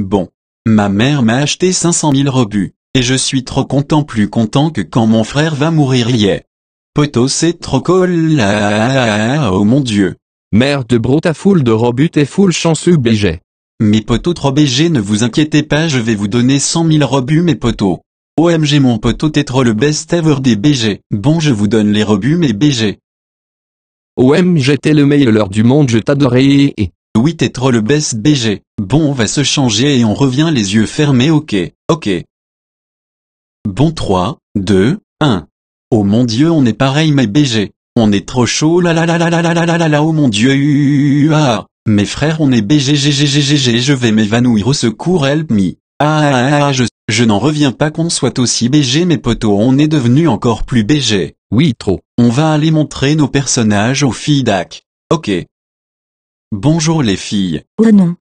Bon. Ma mère m'a acheté 500 000 rebuts, et je suis trop content plus content que quand mon frère va mourir hier. Poto c'est trop cool, oh mon dieu. Mère de Brota foule de robux et full chanceux BG. Mes potos trop BG ne vous inquiétez pas je vais vous donner 100 000 rebuts mes potos. OMG mon poteau t'es trop le best ever des BG. Bon je vous donne les rebuts mes BG. OMG t'es le meilleur du monde je t'adorais. Oui le best BG. Bon on va se changer et on revient les yeux fermés ok, ok. Bon 3, 2, 1. Oh mon dieu on est pareil mais BG. On est trop chaud la la la la la la la la la oh mon dieu ah. Mes frères on est BG GG je vais m'évanouir au secours help me. Ah ah ah, ah je, je n'en reviens pas qu'on soit aussi BG mes potos on est devenu encore plus BG. Oui trop. On va aller montrer nos personnages aux filles d'Ac. Ok. Bonjour les filles. Oh non.